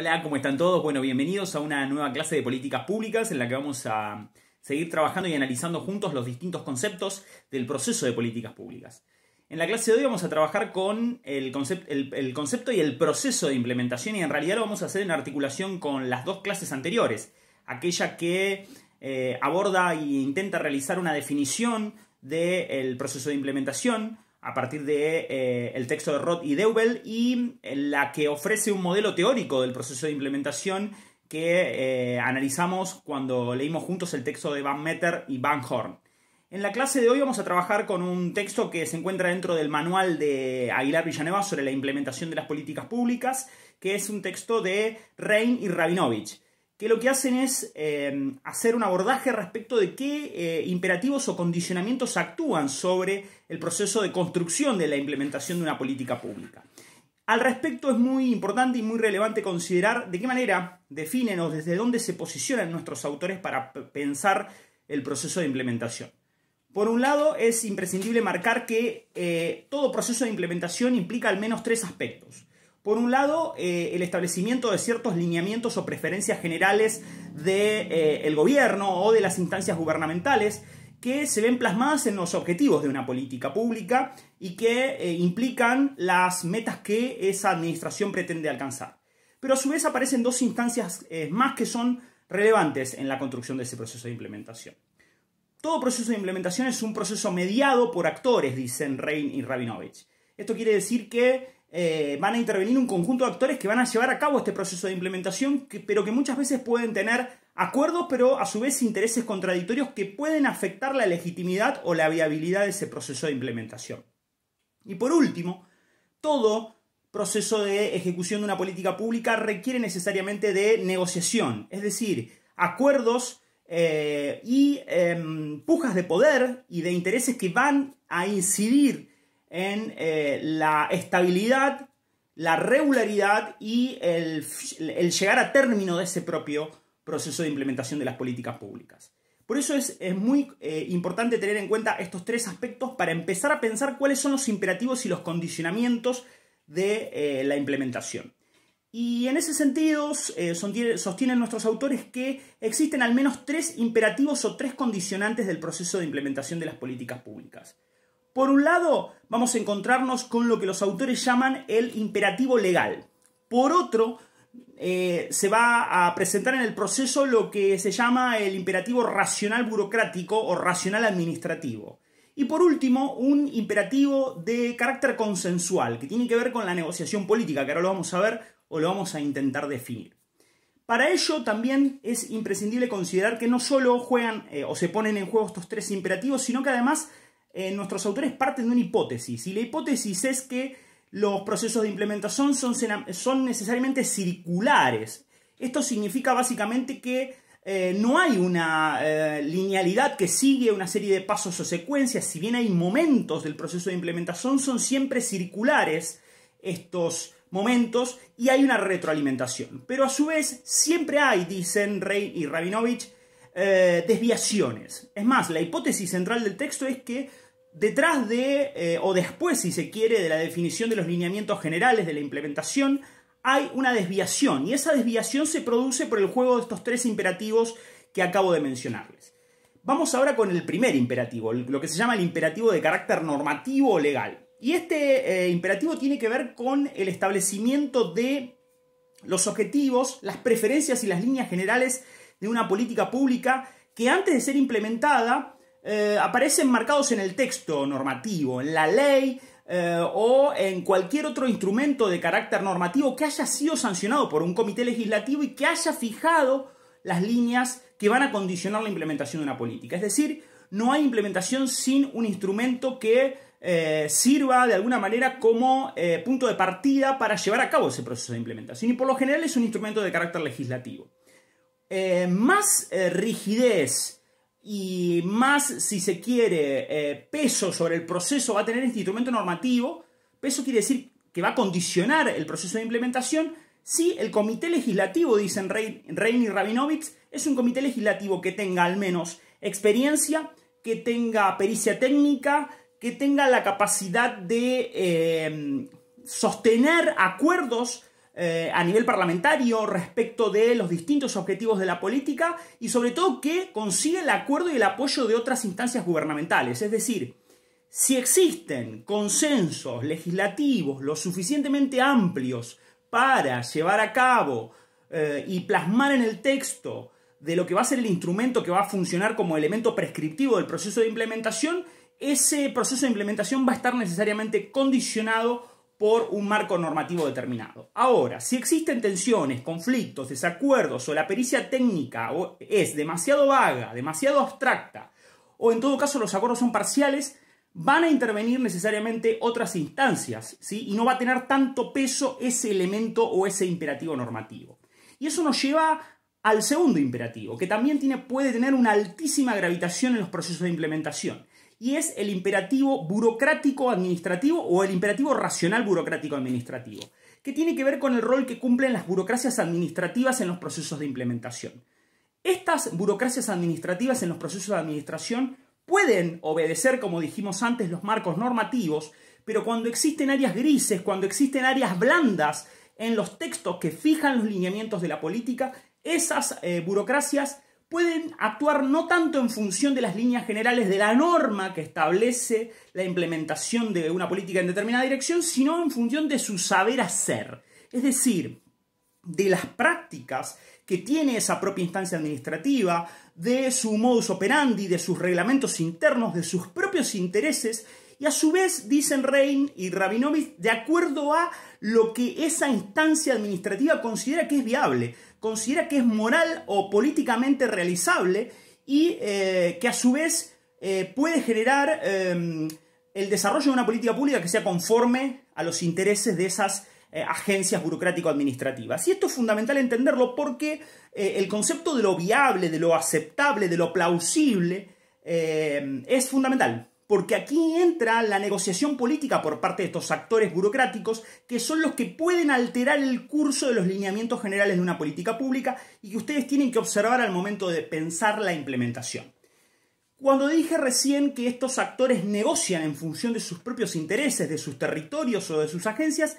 Hola, ¿cómo están todos? Bueno, bienvenidos a una nueva clase de políticas públicas en la que vamos a seguir trabajando y analizando juntos los distintos conceptos del proceso de políticas públicas. En la clase de hoy vamos a trabajar con el, concepto y el proceso de implementación y en realidad lo vamos a hacer en articulación con las dos clases anteriores, aquella que eh, aborda e intenta realizar una definición del proceso de implementación, a partir de eh, el texto de Roth y Deubel y eh, la que ofrece un modelo teórico del proceso de implementación que eh, analizamos cuando leímos juntos el texto de Van Meter y Van Horn. En la clase de hoy vamos a trabajar con un texto que se encuentra dentro del manual de Aguilar Villanueva sobre la implementación de las políticas públicas, que es un texto de Rein y Rabinovich que lo que hacen es eh, hacer un abordaje respecto de qué eh, imperativos o condicionamientos actúan sobre el proceso de construcción de la implementación de una política pública. Al respecto es muy importante y muy relevante considerar de qué manera definen o desde dónde se posicionan nuestros autores para pensar el proceso de implementación. Por un lado, es imprescindible marcar que eh, todo proceso de implementación implica al menos tres aspectos por un lado, eh, el establecimiento de ciertos lineamientos o preferencias generales del eh, gobierno o de las instancias gubernamentales que se ven plasmadas en los objetivos de una política pública y que eh, implican las metas que esa administración pretende alcanzar. Pero a su vez aparecen dos instancias más que son relevantes en la construcción de ese proceso de implementación. Todo proceso de implementación es un proceso mediado por actores, dicen Rein y Rabinovich. Esto quiere decir que eh, van a intervenir un conjunto de actores que van a llevar a cabo este proceso de implementación, pero que muchas veces pueden tener acuerdos, pero a su vez intereses contradictorios que pueden afectar la legitimidad o la viabilidad de ese proceso de implementación. Y por último, todo proceso de ejecución de una política pública requiere necesariamente de negociación, es decir, acuerdos eh, y em, pujas de poder y de intereses que van a incidir en eh, la estabilidad, la regularidad y el, llegar a término de ese propio proceso de implementación de las políticas públicas. Por eso es, muy eh, importante tener en cuenta estos tres aspectos para empezar a pensar cuáles son los imperativos y los condicionamientos de eh, la implementación. Y en ese sentido, sostienen nuestros autores que existen al menos tres imperativos o tres condicionantes del proceso de implementación de las políticas públicas. Por un lado, vamos a encontrarnos con lo que los autores llaman el imperativo legal. Por otro, eh, se va a presentar en el proceso lo que se llama el imperativo racional burocrático o racional administrativo. Y por último, un imperativo de carácter consensual, que tiene que ver con la negociación política, que ahora lo vamos a ver o lo vamos a intentar definir. Para ello también es imprescindible considerar que no solo juegan eh, o se ponen en juego estos tres imperativos, sino que además eh, nuestros autores parten de una hipótesis, y la hipótesis es que los procesos de implementación son, son necesariamente circulares. Esto significa básicamente que eh, no hay una eh, linealidad que sigue una serie de pasos o secuencias, si bien hay momentos del proceso de implementación, son siempre circulares estos momentos y hay una retroalimentación. Pero a su vez, siempre hay, dicen Rey y Rabinovich, eh, desviaciones. Es más, la hipótesis central del texto es que detrás de, eh, o después si se quiere, de la definición de los lineamientos generales de la implementación, hay una desviación y esa desviación se produce por el juego de estos tres imperativos que acabo de mencionarles. Vamos ahora con el primer imperativo, lo que se llama el imperativo de carácter normativo o legal. Y este eh, imperativo tiene que ver con el establecimiento de los objetivos, las preferencias y las líneas generales de una política pública que antes de ser implementada eh, aparecen marcados en el texto normativo, en la ley eh, o en cualquier otro instrumento de carácter normativo que haya sido sancionado por un comité legislativo y que haya fijado las líneas que van a condicionar la implementación de una política. Es decir, no hay implementación sin un instrumento que eh, sirva de alguna manera como punto de partida para llevar a cabo ese proceso de implementación. Y por lo general es un instrumento de carácter legislativo. Eh, más eh, rigidez y más, si se quiere, eh, peso sobre el proceso va a tener este instrumento normativo. Peso quiere decir que va a condicionar el proceso de implementación si el comité legislativo, dicen Reini y Rabinovitz, es un comité legislativo que tenga al menos experiencia, que tenga pericia técnica, que tenga la capacidad de sostener acuerdos eh, a nivel parlamentario respecto de los distintos objetivos de la política y sobre todo que consigue el acuerdo y el apoyo de otras instancias gubernamentales. Es decir, si existen consensos legislativos lo suficientemente amplios para llevar a cabo eh, y plasmar en el texto de lo que va a ser el instrumento que va a funcionar como elemento prescriptivo del proceso de implementación, ese proceso de implementación va a estar necesariamente condicionado por un marco normativo determinado. Ahora, si existen tensiones, conflictos, desacuerdos o la pericia técnica es demasiado vaga, demasiado abstracta, o en todo caso los acuerdos son parciales, van a intervenir necesariamente otras instancias, ¿sí? y no va a tener tanto peso ese elemento o ese imperativo normativo. Y eso nos lleva al segundo imperativo, que también tiene, puede tener una altísima gravitación en los procesos de implementación, y es el imperativo burocrático administrativo o el imperativo racional burocrático administrativo, que tiene que ver con el rol que cumplen las burocracias administrativas en los procesos de implementación. Estas burocracias administrativas en los procesos de administración pueden obedecer, como dijimos antes, los marcos normativos, pero cuando existen áreas grises, cuando existen áreas blandas en los textos que fijan los lineamientos de la política, esas eh, burocracias pueden actuar no tanto en función de las líneas generales de la norma que establece la implementación de una política en determinada dirección, sino en función de su saber hacer. Es decir, de las prácticas que tiene esa propia instancia administrativa, de su modus operandi, de sus reglamentos internos, de sus propios intereses y a su vez dicen Rein y Rabinovich de acuerdo a lo que esa instancia administrativa considera que es viable, considera que es moral o políticamente realizable y eh, que a su vez eh, puede generar em, el desarrollo de una política pública que sea conforme a los intereses de esas eh, agencias burocrático-administrativas. Y esto es fundamental entenderlo porque el concepto de lo viable, de lo aceptable, de lo plausible, es fundamental porque aquí entra la negociación política por parte de estos actores burocráticos que son los que pueden alterar el curso de los lineamientos generales de una política pública y que ustedes tienen que observar al momento de pensar la implementación. Cuando dije recién que estos actores negocian en función de sus propios intereses, de sus territorios o de sus agencias,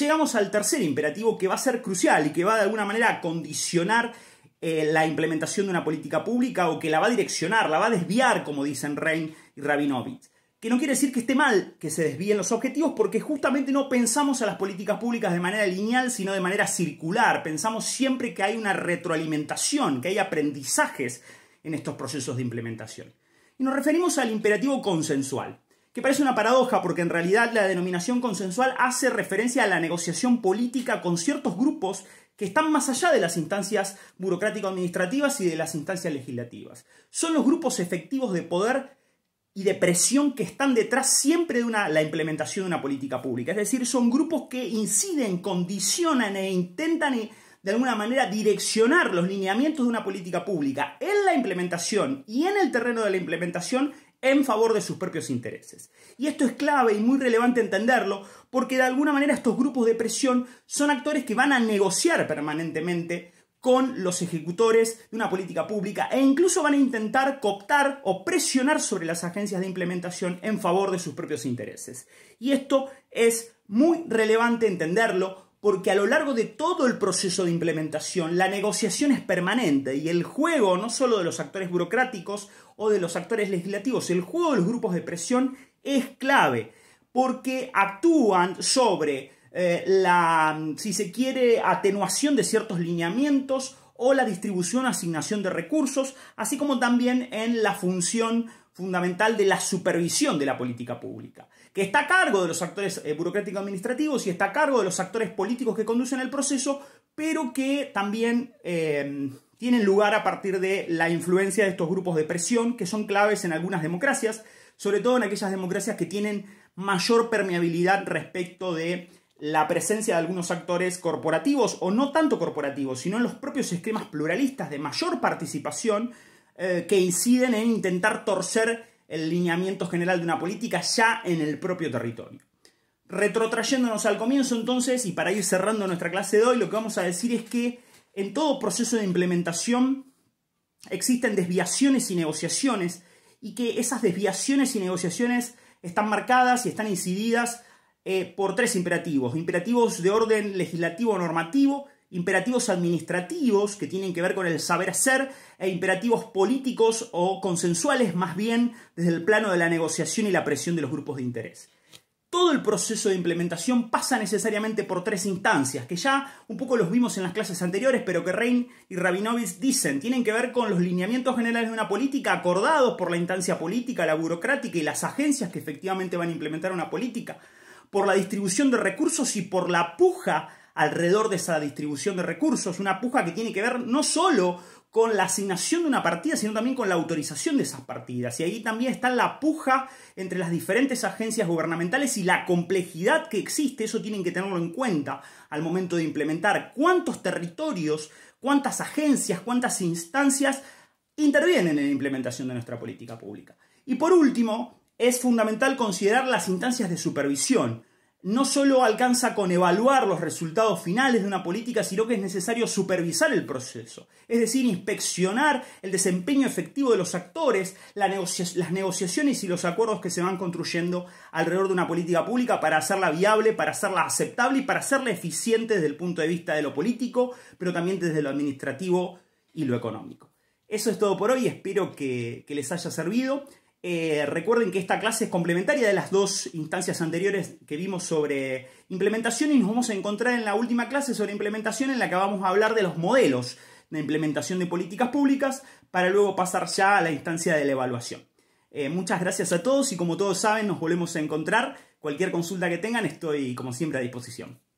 llegamos al tercer imperativo que va a ser crucial y que va de alguna manera a condicionar eh, la implementación de una política pública o que la va a direccionar, la va a desviar, como dicen Rein, y Rabinovich, Que no quiere decir que esté mal que se desvíen los objetivos, porque justamente no pensamos a las políticas públicas de manera lineal, sino de manera circular. Pensamos siempre que hay una retroalimentación, que hay aprendizajes en estos procesos de implementación. Y nos referimos al imperativo consensual que parece una paradoja porque en realidad la denominación consensual hace referencia a la negociación política con ciertos grupos que están más allá de las instancias burocrático-administrativas y de las instancias legislativas. Son los grupos efectivos de poder y de presión que están detrás siempre de una, la implementación de una política pública. Es decir, son grupos que inciden, condicionan e intentan eh, de alguna manera direccionar los lineamientos de una política pública en la implementación y en el terreno de la implementación en favor de sus propios intereses. Y esto es clave y muy relevante entenderlo porque de alguna manera estos grupos de presión son actores que van a negociar permanentemente con los ejecutores de una política pública e incluso van a intentar cooptar o presionar sobre las agencias de implementación en favor de sus propios intereses. Y esto es muy relevante entenderlo porque a lo largo de todo el proceso de implementación la negociación es permanente y el juego no solo de los actores burocráticos o de los actores legislativos, el juego de los grupos de presión es clave porque actúan sobre eh, la, si se quiere, atenuación de ciertos lineamientos o la distribución, asignación de recursos, así como también en la función fundamental de la supervisión de la política pública, que está a cargo de los actores eh, burocráticos administrativos y está a cargo de los actores políticos que conducen el proceso, pero que también eh, tienen lugar a partir de la influencia de estos grupos de presión que son claves en algunas democracias, sobre todo en aquellas democracias que tienen mayor permeabilidad respecto de la presencia de algunos actores corporativos, o no tanto corporativos, sino en los propios esquemas pluralistas de mayor participación eh, que inciden en intentar torcer el lineamiento general de una política ya en el propio territorio. Retrotrayéndonos al comienzo entonces, y para ir cerrando nuestra clase de hoy, lo que vamos a decir es que en todo proceso de implementación existen desviaciones y negociaciones, y que esas desviaciones y negociaciones están marcadas y están incididas eh, por tres imperativos. Imperativos de orden legislativo normativo, imperativos administrativos que tienen que ver con el saber hacer e imperativos políticos o consensuales más bien desde el plano de la negociación y la presión de los grupos de interés. Todo el proceso de implementación pasa necesariamente por tres instancias, que ya un poco los vimos en las clases anteriores, pero que Rein y Rabinovich dicen, tienen que ver con los lineamientos generales de una política acordados por la instancia política, la burocrática y las agencias que efectivamente van a implementar una política por la distribución de recursos y por la puja alrededor de esa distribución de recursos, una puja que tiene que ver no solo con la asignación de una partida, sino también con la autorización de esas partidas. Y ahí también está la puja entre las diferentes agencias gubernamentales y la complejidad que existe, eso tienen que tenerlo en cuenta al momento de implementar cuántos territorios, cuántas agencias, cuántas instancias intervienen en la implementación de nuestra política pública. Y por último, es fundamental considerar las instancias de supervisión. No solo alcanza con evaluar los resultados finales de una política, sino que es necesario supervisar el proceso, es decir, inspeccionar el desempeño efectivo de los actores, las negociaciones y los acuerdos que se van construyendo alrededor de una política pública para hacerla viable, para hacerla aceptable y para hacerla eficiente desde el punto de vista de lo político, pero también desde lo administrativo y lo económico. Eso es todo por hoy, espero que les haya servido. Eh, recuerden que esta clase es complementaria de las dos instancias anteriores que vimos sobre implementación y nos vamos a encontrar en la última clase sobre implementación en la que vamos a hablar de los modelos de implementación de políticas públicas para luego pasar ya a la instancia de la evaluación. Eh, muchas gracias a todos y como todos saben nos volvemos a encontrar. Cualquier consulta que tengan estoy como siempre a disposición.